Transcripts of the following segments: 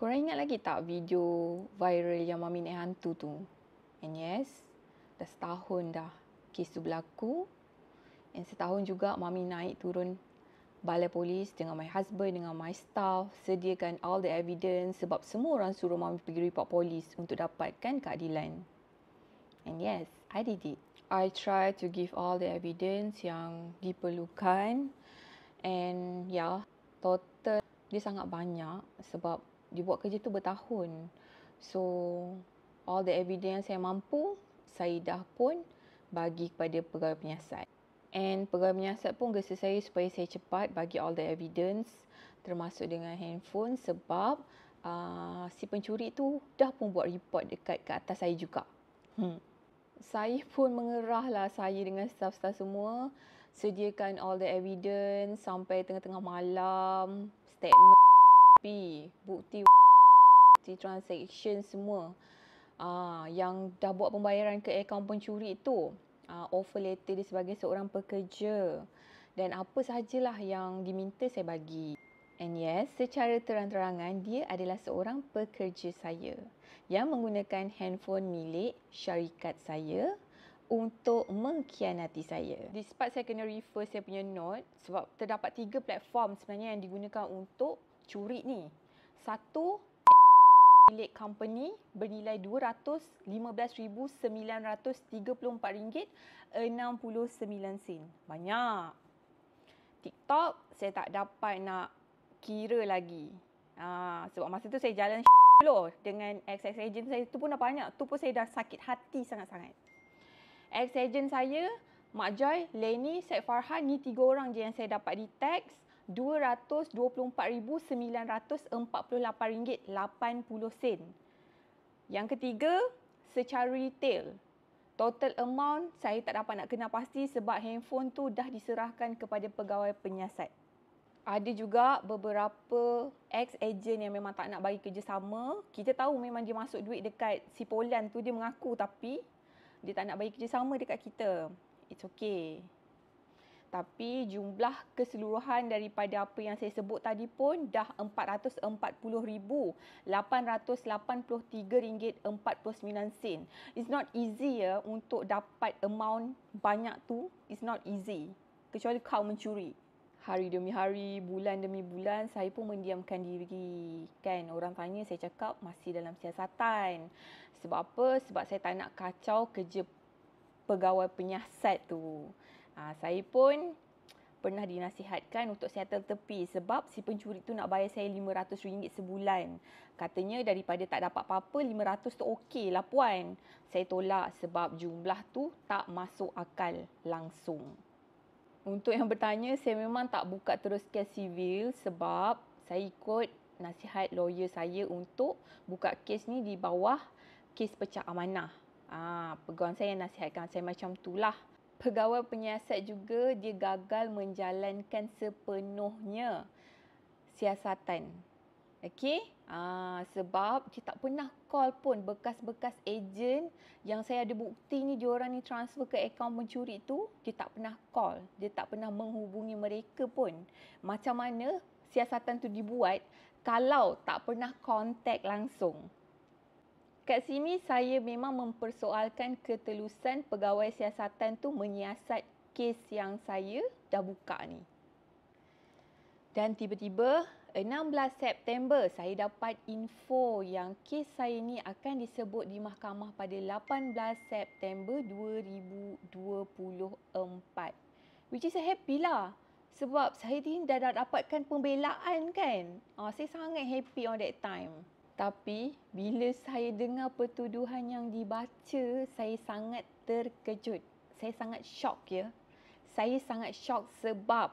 Korang ingat lagi tak video viral yang Mami naik hantu tu? And yes, dah setahun dah kes tu berlaku. And setahun juga Mami naik turun balai polis dengan my husband, dengan my staff. Sediakan all the evidence sebab semua orang suruh Mami pergi report polis untuk dapatkan keadilan. And yes, I did it. I try to give all the evidence yang diperlukan. And yeah, total dia sangat banyak sebab dia buat kerja tu bertahun. So all the evidence saya mampu, saya dah pun bagi kepada pegawai penyiasat. And pegawai penyiasat pun gesa saya supaya saya cepat bagi all the evidence termasuk dengan handphone sebab uh, si pencuri tu dah pun buat report dekat ke atas saya juga. Hmm. Saya pun mengerahlah saya dengan staff-staff semua sediakan all the evidence sampai tengah-tengah malam statement P bukti bukti transaction semua ah yang dah buat pembayaran ke akaun pencuri tu ah offer letter dia sebagai seorang pekerja dan apa sajalah yang diminta saya bagi And yes, secara terang-terangan dia adalah seorang pekerja saya yang menggunakan handphone milik syarikat saya untuk mengkhianati saya. Despite saya kena refer saya punya note sebab terdapat tiga platform sebenarnya yang digunakan untuk curi ni. Satu milik company bernilai RM215,934.69 sen. Banyak. TikTok saya tak dapat nak kira lagi. Ha, sebab masa tu saya jalan dulu dengan ex agent saya tu pun dah banyak. Tu pun saya dah sakit hati sangat-sangat. Ex agent saya Mak Joy, Lenny, Syed Farhan ni tiga orang je yang saya dapat di teks. RM224,948.80 Yang ketiga, secara retail Total amount saya tak dapat nak kenal pasti sebab handphone tu dah diserahkan kepada pegawai penyiasat. Ada juga beberapa ex-agent yang memang tak nak bagi kerjasama. Kita tahu memang dia masuk duit dekat si Polan tu dia mengaku tapi dia tak nak bagi kerjasama dekat kita. It's okay tapi jumlah keseluruhan daripada apa yang saya sebut tadi pun dah RM440,883.49 It's not easy ya untuk dapat amount banyak tu It's not easy Kecuali kau mencuri Hari demi hari, bulan demi bulan saya pun mendiamkan diri Kan orang tanya saya cakap masih dalam siasatan Sebab apa? Sebab saya tak nak kacau kerja pegawai penyiasat tu. Uh, saya pun pernah dinasihatkan untuk settle tepi sebab si pencuri tu nak bayar saya RM500 sebulan. Katanya daripada tak dapat apa-apa, RM500 tu okey lah puan. Saya tolak sebab jumlah tu tak masuk akal langsung. Untuk yang bertanya, saya memang tak buka terus kes sivil sebab saya ikut nasihat lawyer saya untuk buka kes ni di bawah kes pecah amanah. Ah, peguam saya yang nasihatkan saya macam itulah pegawai penyiasat juga dia gagal menjalankan sepenuhnya siasatan. Okey? Ah sebab dia tak pernah call pun bekas-bekas ejen yang saya ada bukti ni dia orang ni transfer ke akaun pencuri tu, dia tak pernah call, dia tak pernah menghubungi mereka pun. Macam mana siasatan tu dibuat kalau tak pernah contact langsung? Dekat sini saya memang mempersoalkan ketelusan pegawai siasatan tu menyiasat kes yang saya dah buka ni. Dan tiba-tiba 16 September saya dapat info yang kes saya ni akan disebut di mahkamah pada 18 September 2024. Which is a happy lah. Sebab saya ni dah dapatkan pembelaan kan. Ah, saya sangat happy on that time. Tapi bila saya dengar pertuduhan yang dibaca, saya sangat terkejut. Saya sangat shock ya. Saya sangat shock sebab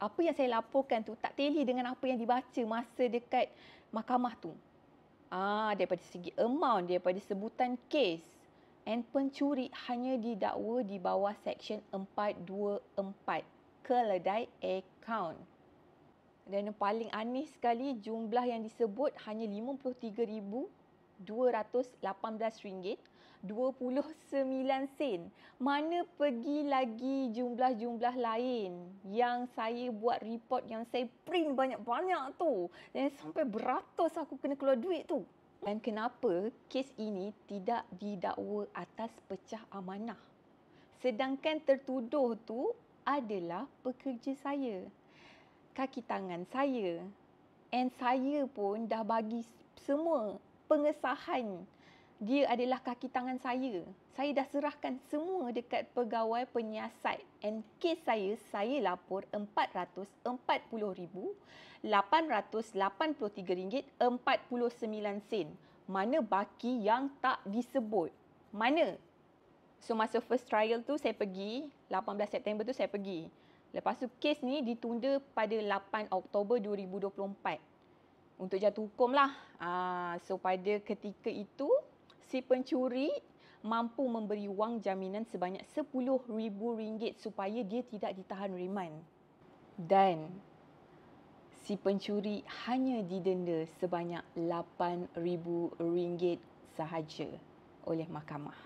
apa yang saya laporkan tu tak teli dengan apa yang dibaca masa dekat mahkamah tu. Ah, daripada segi amount, daripada sebutan case, and pencuri hanya didakwa di bawah section 424 keledai account. Dan yang paling aneh sekali jumlah yang disebut hanya RM53,218.29 sen. Mana pergi lagi jumlah-jumlah lain yang saya buat report yang saya print banyak-banyak tu. Dan sampai beratus aku kena keluar duit tu. Dan kenapa kes ini tidak didakwa atas pecah amanah? Sedangkan tertuduh tu adalah pekerja saya kaki tangan saya. And saya pun dah bagi semua pengesahan dia adalah kaki tangan saya. Saya dah serahkan semua dekat pegawai penyiasat. And kes saya, saya lapor RM440,883.49 sen. Mana baki yang tak disebut? Mana? So, masa first trial tu saya pergi, 18 September tu saya pergi. Lepas tu kes ni ditunda pada 8 Oktober 2024 untuk jatuh hukum lah. Uh, so pada ketika itu si pencuri mampu memberi wang jaminan sebanyak RM10,000 supaya dia tidak ditahan riman. Dan si pencuri hanya didenda sebanyak RM8,000 sahaja oleh mahkamah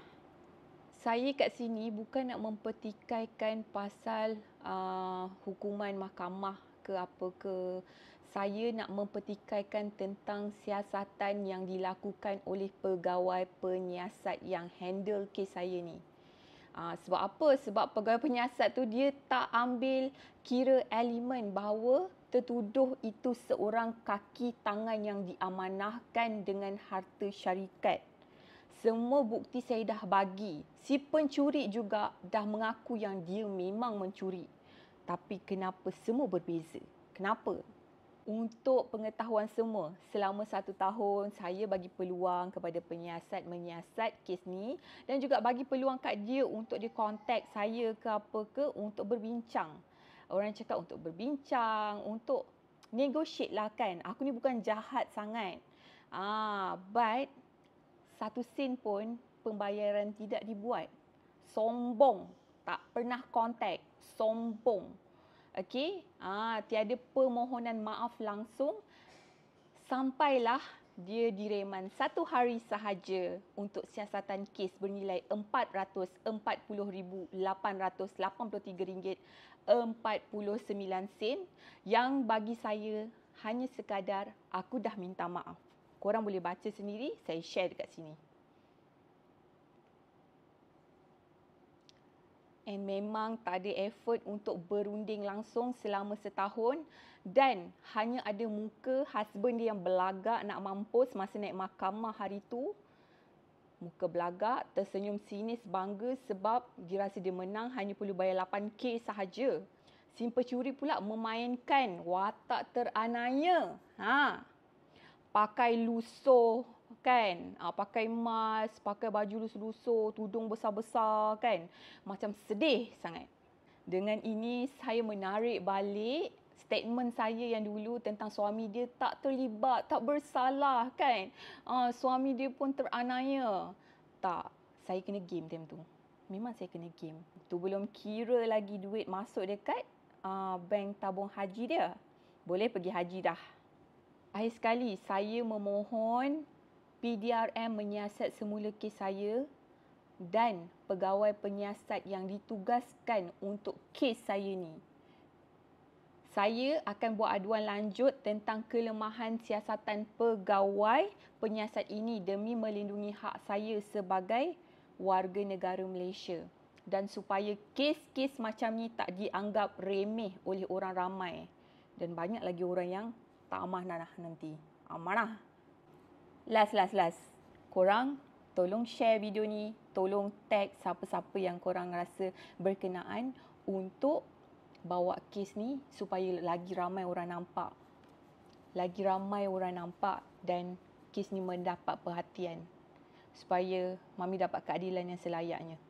saya kat sini bukan nak mempertikaikan pasal uh, hukuman mahkamah ke apa ke saya nak mempertikaikan tentang siasatan yang dilakukan oleh pegawai penyiasat yang handle kes saya ni uh, sebab apa sebab pegawai penyiasat tu dia tak ambil kira elemen bahawa tertuduh itu seorang kaki tangan yang diamanahkan dengan harta syarikat semua bukti saya dah bagi. Si pencuri juga dah mengaku yang dia memang mencuri. Tapi kenapa semua berbeza? Kenapa? Untuk pengetahuan semua, selama satu tahun saya bagi peluang kepada penyiasat menyiasat kes ni dan juga bagi peluang kat dia untuk dia kontak saya ke apa ke untuk berbincang. Orang cakap untuk berbincang, untuk negotiate lah kan. Aku ni bukan jahat sangat. Ah, but satu sen pun pembayaran tidak dibuat. Sombong. Tak pernah kontak. Sombong. Okey. Ah, tiada permohonan maaf langsung. Sampailah dia direman satu hari sahaja untuk siasatan kes bernilai RM440,883.49 yang bagi saya hanya sekadar aku dah minta maaf korang boleh baca sendiri, saya share dekat sini. And memang tak ada effort untuk berunding langsung selama setahun dan hanya ada muka husband dia yang belagak nak mampus masa naik mahkamah hari tu. Muka belagak, tersenyum sinis bangga sebab dia rasa dia menang hanya perlu bayar 8K sahaja. Si curi pula memainkan watak teranaya. Haa pakai lusuh kan ha, pakai emas, pakai baju lusuh-lusuh tudung besar-besar kan macam sedih sangat dengan ini saya menarik balik statement saya yang dulu tentang suami dia tak terlibat tak bersalah kan ha, suami dia pun teranaya tak saya kena game time tu memang saya kena game tu belum kira lagi duit masuk dekat uh, bank tabung haji dia boleh pergi haji dah Akhir sekali, saya memohon PDRM menyiasat semula kes saya dan pegawai penyiasat yang ditugaskan untuk kes saya ni. Saya akan buat aduan lanjut tentang kelemahan siasatan pegawai penyiasat ini demi melindungi hak saya sebagai warga negara Malaysia dan supaya kes-kes macam ni tak dianggap remeh oleh orang ramai dan banyak lagi orang yang tak amah nanah nanti. Amanah. Last, last, last. Korang tolong share video ni. Tolong tag siapa-siapa yang korang rasa berkenaan untuk bawa kes ni supaya lagi ramai orang nampak. Lagi ramai orang nampak dan kes ni mendapat perhatian supaya mami dapat keadilan yang selayaknya.